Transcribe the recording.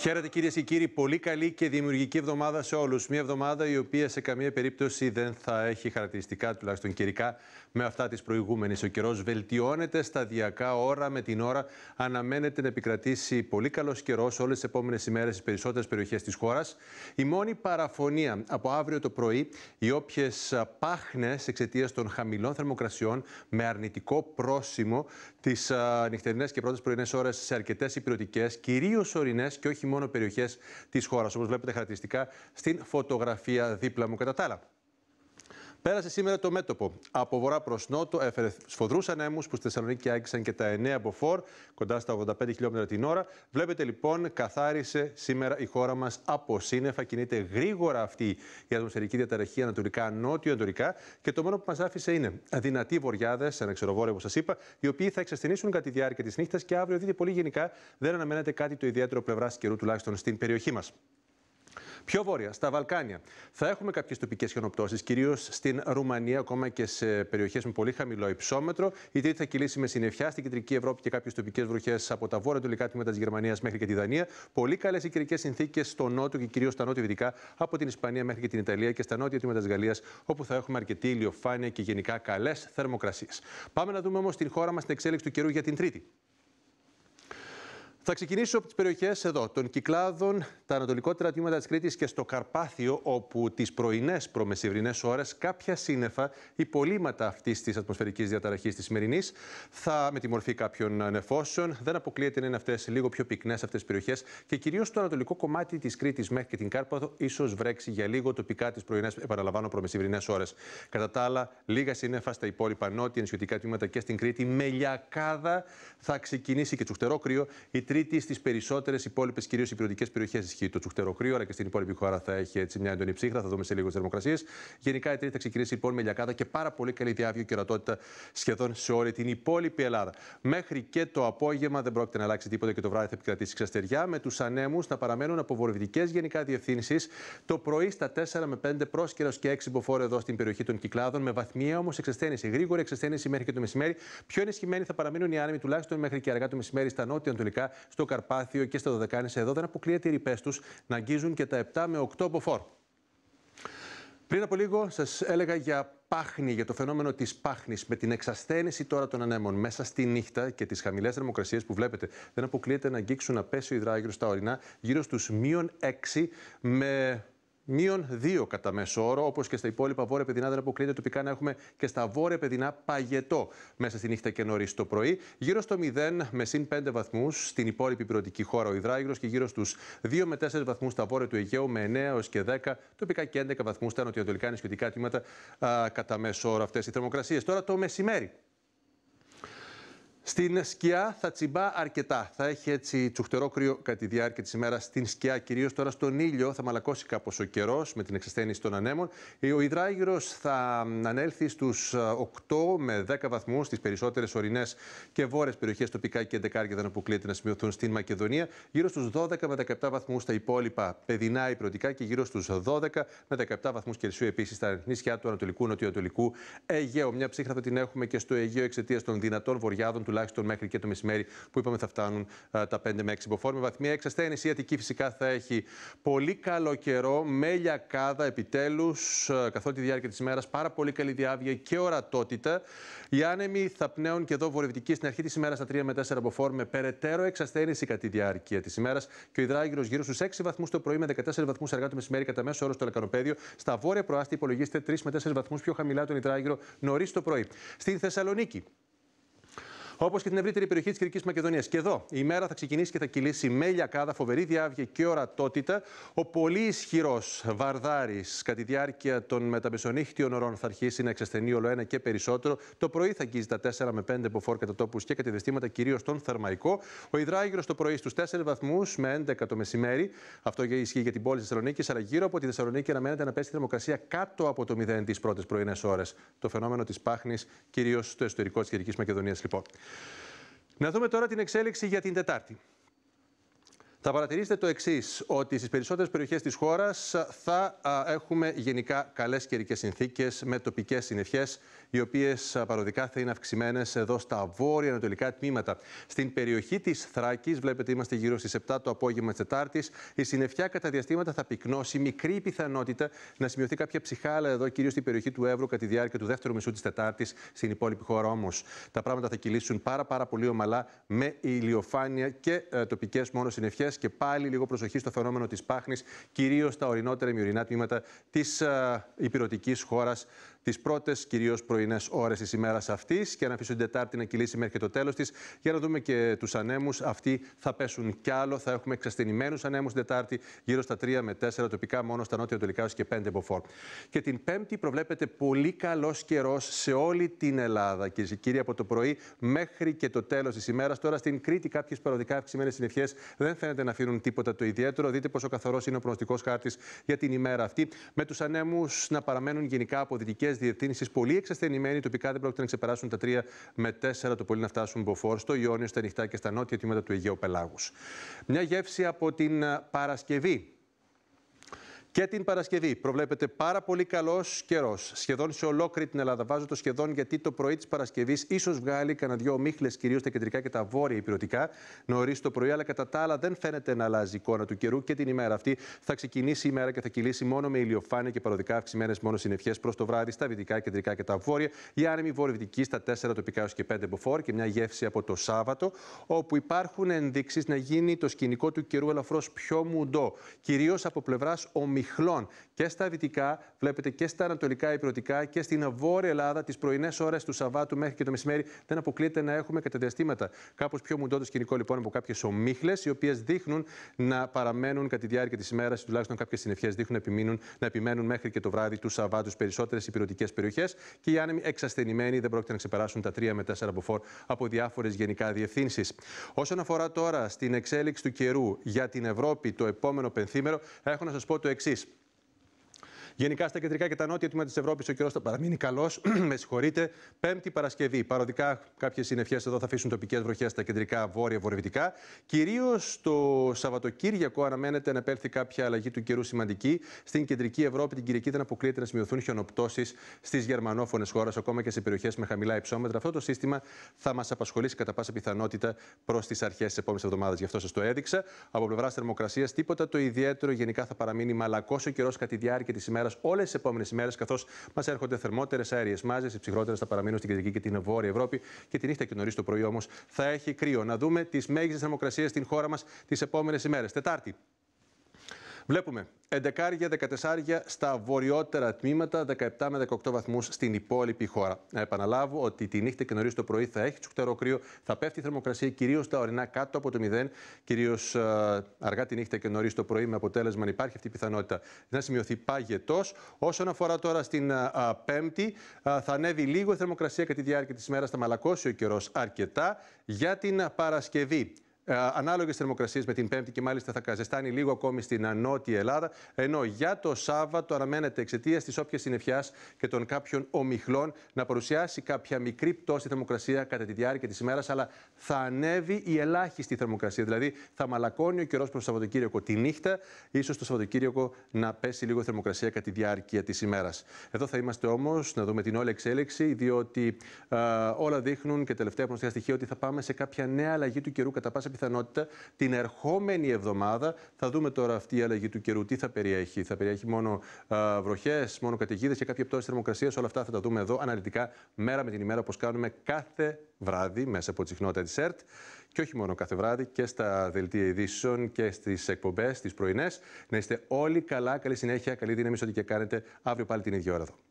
Χαίρετε κυρίες και κύριοι. Πολύ καλή και δημιουργική εβδομάδα σε όλους. Μια εβδομάδα η οποία σε καμία περίπτωση δεν θα έχει χαρακτηριστικά, τουλάχιστον καιρικά, με αυτά τη προηγούμενη. Ο καιρός βελτιώνεται σταδιακά ώρα με την ώρα. Αναμένεται να επικρατήσει πολύ καλός καιρός όλες τις επόμενες ημέρες στις περισσότερες περιοχές της χώρας. Η μόνη παραφωνία από αύριο το πρωί, οι όποιες πάχνες εξαιτίας των χαμηλών θερμοκρασιών με αρνητικό πρόσημο τις νυχτερινές και πρώτες πρωινές ώρες σε αρκετές υπηρετικές, κυρίως ορεινές και όχι μόνο περιοχές της χώρας. Όπως βλέπετε χαρακτηριστικά στην φωτογραφία δίπλα μου. Κατά τα άλλα, Πέρασε σήμερα το μέτωπο. Από βορρά προς νότο έφερε σφοδρούς ανέμους που στη Θεσσαλονίκη άγγιξαν και τα 9 από φόρ, κοντά στα 85 χιλιόμετρα την ώρα. Βλέπετε λοιπόν, καθάρισε σήμερα η χώρα μας από σύννεφα. Κινείται γρήγορα αυτή η ατμοσφαιρική διαταραχή ανατολικά, ανατορικά-νότιο-αντορικά. Και το μόνο που μας άφησε είναι δυνατοί ένα ξεροβόρο, όπως σας είπα, οι οποίοι θα εξασθενήσουν κατά τη διάρκεια της νύχτας και αύριο δείτε πολύ γενικά δεν αναμένεται κάτι το ιδιαίτερο πλευράς καιρού τουλάχιστον στην περιοχή μας. Πιο βόρεια, στα Βαλκάνια, θα έχουμε κάποιες τοπικές χιονοπτώσεις, κυρίως στην Ρουμανία, ακόμα και σε περιοχές με πολύ χαμηλό υψόμετρο. Η τρίτη θα κυλήσει με συννεφιά στην κεντρική Ευρώπη και κάποιες τοπικές βροχές από τα βορεια του τμήματα της Γερμανίας μέχρι και τη Δανία. Πολύ καλές οι καιρικές συνθήκες στο νότο και κυρίως στα νότια δυτικα από την Ισπανία μέχρι και την Ιταλία και στα νότια τμήματα της Γαλλίας, όπου θα έχουμε αρκετή ηλιοφάνεια και γενικά καλές θερμοκρασίες. Πάμε να δούμε όμως την χώρα μας την εξέλιξη του καιρού για την Τρίτη. Θα ξεκινήσω από τις περιοχές εδώ, των Κυκλάδων, τα ανατολικότερα τμήματα της Κρήτης και στο Καρπάθιο, όπου τις πρωινές προμεσηβρινές ώρες κάποια σύννεφα υπολείμματα αυτής της ατμοσφαιρικής διαταραχής της σημερινής θα με τη μορφή κάποιων νεφώσεων. Δεν αποκλείεται να είναι αυτές λίγο πιο πυκνές αυτές τις περιοχές και κυρίως στο ανατολικό κομμάτι της Κρήτης μέχρι και την Κάρπαθο, ίσως βρέξει για λίγο τοπικά τις πρωινές, επαναλαμβάνω, προμεσηβρινές ώρες. Κατά τα άλλα, λίγα σύννεφα στα υπόλοιπα νότια νησιωτικά τμήματα και στην Κρήτη. Με λιακάδα θα ξεκινήσει και τσουχτερό κρύο. Η Κρήτη στις περισσότερες υπόλοιπες, κυρίως υπηρετικέ περιοχές, ισχύει το τσουχτεροκρύο, αλλά και στην υπόλοιπη χώρα θα έχει έτσι μια έντονη ψύχρα. Θα δούμε σε λίγο τι θερμοκρασίες. Γενικά η Τρίτη θα ξεκινήσει λοιπόν με λιακάδα και πάρα πολύ καλή διάβιο και ορατότητα σχεδόν σε όλη την υπόλοιπη Ελλάδα. Μέχρι και το απόγευμα δεν πρόκειται να αλλάξει τίποτα και το βράδυ θα επικρατήσει ξαστεριά, με τους ανέμους να παραμένουν από βορειοδυτικέ γενικά διευθύνσεις το πρωί στα 4 με 5 πρόσκαιρος και 6 μποφόρ εδώ στην περιοχή των Κυκλάδων, με βαθμία όμως εξασθένηση, γρήγορη εξασθένηση μέχρι και το μεσημέρι. Πιο ενισχυμένοι θα παραμείνουν οι άνεμοι τουλάχιστον μέχρι και αργά το μεσημέρι στα νότια ανατολικά στο Καρπάθιο και στα Δωδεκάνησα. Εδώ δεν αποκλείεται οι ρηπές τους να αγγίζουν και τα 7 με 8 μποφόρ. Πριν από λίγο σας έλεγα για πάχνη, για το φαινόμενο της πάχνης με την εξασθένηση τώρα των ανέμων μέσα στη νύχτα και τις χαμηλές θερμοκρασίες που βλέπετε. Δεν αποκλείεται να αγγίξουν ο υδράγυρο στα ορεινά γύρω στους μείον 6 με μείον 2 κατά μέσο όρο, όπως και στα υπόλοιπα βόρεια παιδινά δεν αποκλείεται τοπικά να έχουμε και στα βόρεια παιδινά παγετό μέσα στη νύχτα και νωρίς το πρωί. Γύρω στο 0 με συν 5 βαθμούς στην υπόλοιπη πυροτική χώρα ο Ιδράγυρος και γύρω στους 2 με 4 βαθμούς στα βόρεια του Αιγαίου με 9 έως και 10, τοπικά και 11 βαθμούς στα νοτιοανατολικά νησιωτικά τμήματα κατά μέσο όρο αυτές οι θερμοκρασίες. Τώρα το μεσημέρι. Στην σκιά θα τσιμπά αρκετά. Θα έχει έτσι τσουχτερό κρύο κατά τη διάρκεια της ημέρας στην σκιά, κυρίως τώρα στον ήλιο. Θα μαλακώσει κάπως ο καιρός με την εξασθένηση των ανέμων. Ο υδράγυρος θα ανέλθει στους 8 ε, με 10 βαθμούς στις περισσότερες ορεινές και βόρειες περιοχές. Τοπικά και εντεκάρια δεν αποκλείεται να σημειωθούν στην Μακεδονία. Γύρω στους 12 με 17 βαθμού στα υπόλοιπα παιδινά υπηρετικά και γύρω στους 12 με 17 βαθμούς Κελσίου επίσης στα νησιά του Ανατολικού Νοτιοανατολικού Αιγαίου. Μια ψύχρα θα την έχουμε και στο Αιγαίο εξαιτίας των δυνατών Βορειάδων τουλάχιστον μέχρι και το μεσημέρι που είπαμε θα φτάνουν ε, τα 5 με 6 Με βαθμία. Εξασθένηση η Αττική φυσικά θα έχει πολύ καλό καιρό με λιακάδα επιτέλους ε, καθ' τη διάρκεια της ημέρας. Πάρα πολύ καλή διάβια και ορατότητα. Οι άνεμοι θα πνέουν και εδώ βορειοδυτικοί στην αρχή της ημέρας στα 3 με 4 μποφόρ με περαιτέρω εξασθένηση κατά τη διάρκεια της ημέρας και ο υδράγυρο γύρω στους 6 βαθμούς το πρωί με 14 βαθμούς αργά το μεσημέρι κατά μέσο όρο στο λεκανοπέδιο. Στα βόρεια προάστη υπολογίστε 3 με 4 βαθμούς πιο χαμηλά τον υδράγυρο νωρίς το πρωί. Στην Θεσσαλονίκη Όπως και την ευρύτερη περιοχή της Κυρική Μακεδονίας. Και εδώ η μέρα θα ξεκινήσει και θα κυλήσει με λιακάδα, φοβερή διάβγεια και ορατότητα. Ο πολύ ισχυρός βαρδάρης κατά τη διάρκεια των μεταμεσονύχτιων ωρών θα αρχίσει να εξασθενεί όλο ένα και περισσότερο. Το πρωί θα αγγίζει τα 4 με 5 ποφόρ κατά τόπους και κατηδεστήματα, κυρίως στον Θερμαϊκό. Ο υδράγυρο το πρωί στους 4 βαθμούς με 11 το μεσημέρι. Αυτό ισχύει για την πόλη της Θεσσαλονίκης, αλλά γύρω από τη Θεσσαλονίκη αναμένεται να πέσει η θερμοκρασία κάτω από το 0 τις πρώτες πρωινές ώρες. Το φαινόμενο της πάχνης, κυρίως στο εσωτερικό της Κυρική Μακεδονίας, λοιπόν. Να δούμε τώρα την εξέλιξη για την Τετάρτη. Θα παρατηρήσετε το εξής, ότι στις περισσότερες περιοχές της χώρας θα έχουμε γενικά καλές καιρικές συνθήκες με τοπικές συνεχέ, οι οποίες παροδικά θα είναι αυξημένες εδώ στα βόρεια-ανατολικά τμήματα. Στην περιοχή της Θράκης, βλέπετε, είμαστε γύρω στις 7 το απόγευμα της Τετάρτης. Η συννεφιά κατά διαστήματα θα πυκνώσει. Μικρή πιθανότητα να σημειωθεί κάποια ψυχάλα εδώ, κυρίως στην περιοχή του Εύρου, κατά τη διάρκεια του δεύτερου μισού της Τετάρτης. Στην υπόλοιπη χώρα όμως τα πράγματα θα κυλήσουν πάρα, πάρα πολύ ομαλά με ηλιοφάνεια και ε, τοπικές μόνο συνεχέ και πάλι λίγο προσοχή στο φαινόμενο της πάχνης, κυρίως στα ορεινότερα ημιουρινά τμήματα της ε, υπηρετικής χώρας τις πρώτες κυρίως πρωινές ώρες της ημέρας αυτής και να αφήσω την Τετάρτη να κυλήσει μέχρι και το τέλος της για να δούμε και τους ανέμους. Αυτοί θα πέσουν κι άλλο. Θα έχουμε εξασθενημένου ανέμους την Τετάρτη γύρω στα 3 με 4, τοπικά μόνο στα νοτια τολικά και 5 μποφόρ. Και την Πέμπτη προβλέπεται πολύ καλός καιρός σε όλη την Ελλάδα, κυρίε και κύριοι, από το πρωί μέχρι και το τέλος της ημέρας. Τώρα στην Κρήτη κάποιες παροδικά αυξημένες συννεφιέ δεν φαίνεται να αφήνουν τίποτα το ιδιαίτερο. Δείτε πόσο καθαρός είναι ο προνοστικό χάρτης για την ημέρα αυτή. Με τους ανέμους να παραμένουν γενικά από δυτικέ Διευθύνσει διευθύνσει πολύ εξασθενημένη. Τοπικά δεν πρόκειται να ξεπεράσουν τα τρία με τέσσερα το πολύ να φτάσουν μποφόρ στο Ιόνιο, στα νυχτά και στα νότια τμήματα του Αιγαίου Πελάγους. Μια γεύση από την Παρασκευή. Και την Παρασκευή προβλέπεται πάρα πολύ καλός καιρός. Σχεδόν σε ολόκληρη την Ελλάδα. Βάζω το σχεδόν γιατί το πρωί της Παρασκευής ίσως βγάλει κανένα δυο ομίχλε, κυρίως τα κεντρικά και τα βόρεια υπηρετικά, νωρίς το πρωί. Αλλά κατά τα άλλα δεν φαίνεται να αλλάζει η εικόνα του καιρού και την ημέρα αυτή θα ξεκινήσει η μέρα και θα κυλήσει μόνο με ηλιοφάνεια και παροδικά αυξημένες μόνο συνευχέ προς το βράδυ στα δυτικά, κεντρικά και τα βόρεια. Η άνεμη βορειοδυτική στα 4 τοπικά έως και 5 μποφόρ και μια γεύση από το Σάββατο, όπου υπάρχουν ενδείξεις να γίνει το σκηνικό του καιρού ελαφρώς πιο μουντό, κυρίως από πλευράς ομιλία ομιχλών. Και στα δυτικά, βλέπετε και στα ανατολικά υπηρετικά και στην βόρεια Ελλάδα, τις πρωινές ώρες του Σαββάτου μέχρι και το μεσημέρι, δεν αποκλείεται να έχουμε κατά διαστήματα. Κάπως πιο μουντόντο σκηνικό λοιπόν από κάποιες ομίχλες, οι οποίες δείχνουν να παραμένουν κατά τη διάρκεια της ημέρας, τουλάχιστον κάποιες συννεφιές δείχνουν να, να επιμένουν μέχρι και το βράδυ του Σαββάτου περισσότερες υπηρετικές περιοχές και οι άνεμοι εξασθενημένοι δεν πρόκειται να ξεπεράσουν τα 3 με 4 μποφόρ από διάφορες γενικά διευθύνσεις. Όσον αφορά τώρα στην εξέλιξη του καιρού για την Ευρώπη το επόμενο πενθήμερο, έχω να σας πω το εξής. racismo. Γενικά στα κεντρικά και τα νότια τμήματα της Ευρώπης ο καιρός θα παραμείνει καλός. με συγχωρείτε. Πέμπτη Παρασκευή. Παροδικά κάποιες συννεφιές εδώ θα αφήσουν τοπικές βροχές στα κεντρικά βόρεια-βορειοδυτικά. Κυρίως το Σαββατοκύριακο αναμένεται να επέλθει κάποια αλλαγή του καιρού σημαντική. Στην κεντρική Ευρώπη την Κυριακή δεν αποκλείεται να σημειωθούν χιονοπτώσεις στις γερμανόφωνες χώρες, ακόμα και σε περιοχές με χαμηλά υψόμετρα. Αυτό το σύστημα θα μας απασχολήσει κατά πάσα πιθανότητα προς τις αρχές της επόμενης εβδομάδας. Γι' αυτό σας το έδειξα. Από πλευράς θερμοκρασίας, τίποτα το ιδιαίτερο. Γενικά θα παραμείνει μαλακός ο καιρός κατά τη διάρκεια της ημέρας ημέρα, όλες τις επόμενες ημέρες, καθώς μας έρχονται θερμότερες αέριες μάζες. Οι ψυχρότερες θα παραμείνουν στην κεντρική και την βόρεια Ευρώπη και τη νύχτα και νωρίς το πρωί όμως θα έχει κρύο. Να δούμε τις μέγιστες θερμοκρασίες στην χώρα μας τις επόμενες ημέρες. Τετάρτη, Βλέπουμε 11 14 στα βορειότερα τμήματα, 17 με 18 βαθμούς στην υπόλοιπη χώρα. Να επαναλάβω ότι τη νύχτα και νωρίς το πρωί θα έχει τσουκτερό κρύο, θα πέφτει η θερμοκρασία κυρίως στα ορεινά κάτω από το 0, κυρίως ε, αργά τη νύχτα και νωρίς το πρωί με αποτέλεσμα να υπάρχει αυτή η πιθανότητα να σημειωθεί παγετός. Όσον αφορά τώρα στην ε, α, Πέμπτη, ε, θα ανέβει λίγο η θερμοκρασία κατά τη διάρκεια της μέρας, θα μαλακώσει ο καιρός. αρκετά. Για την Παρασκευή, ε, ανάλογες θερμοκρασίες με την Πέμπτη και μάλιστα θα καζεστάνει λίγο ακόμη στην Νότια Ελλάδα. Ενώ για το Σάββατο αναμένεται εξαιτία της όποιας συννεφιάς και των κάποιων ομιχλών να παρουσιάσει κάποια μικρή πτώση θερμοκρασία κατά τη διάρκεια της ημέρας, αλλά θα ανέβει η ελάχιστη θερμοκρασία. Δηλαδή θα μαλακώνει ο καιρός προς το Σαββατοκύριακο τη νύχτα, ίσως το Σαββατοκύριακο να πέσει λίγο θερμοκρασία κατά τη διάρκεια της ημέρας. Εδώ θα είμαστε όμως να δούμε την όλη εξέλιξη, διότι ε, όλα δείχνουν και τελευταία γνωστικά στοιχεία ότι θα πάμε σε κάποια νέα αλλαγή του καιρού κατά πάσα πιθανότητα την ερχόμενη εβδομάδα. Θα δούμε τώρα αυτή η αλλαγή του καιρού τι θα περιέχει. Θα περιέχει μόνο βροχές, μόνο καταιγίδες και κάποια πτώση θερμοκρασίας. Όλα αυτά θα τα δούμε εδώ αναλυτικά μέρα με την ημέρα όπως κάνουμε κάθε βράδυ μέσα από τη συχνότητα της ΕΡΤ και όχι μόνο κάθε βράδυ και στα δελτία ειδήσεων και στις εκπομπές, τι πρωινές. Να είστε όλοι καλά, καλή συνέχεια, καλή δύναμη σε ό,τι και κάνετε αύριο πάλι την ίδια ώρα εδώ.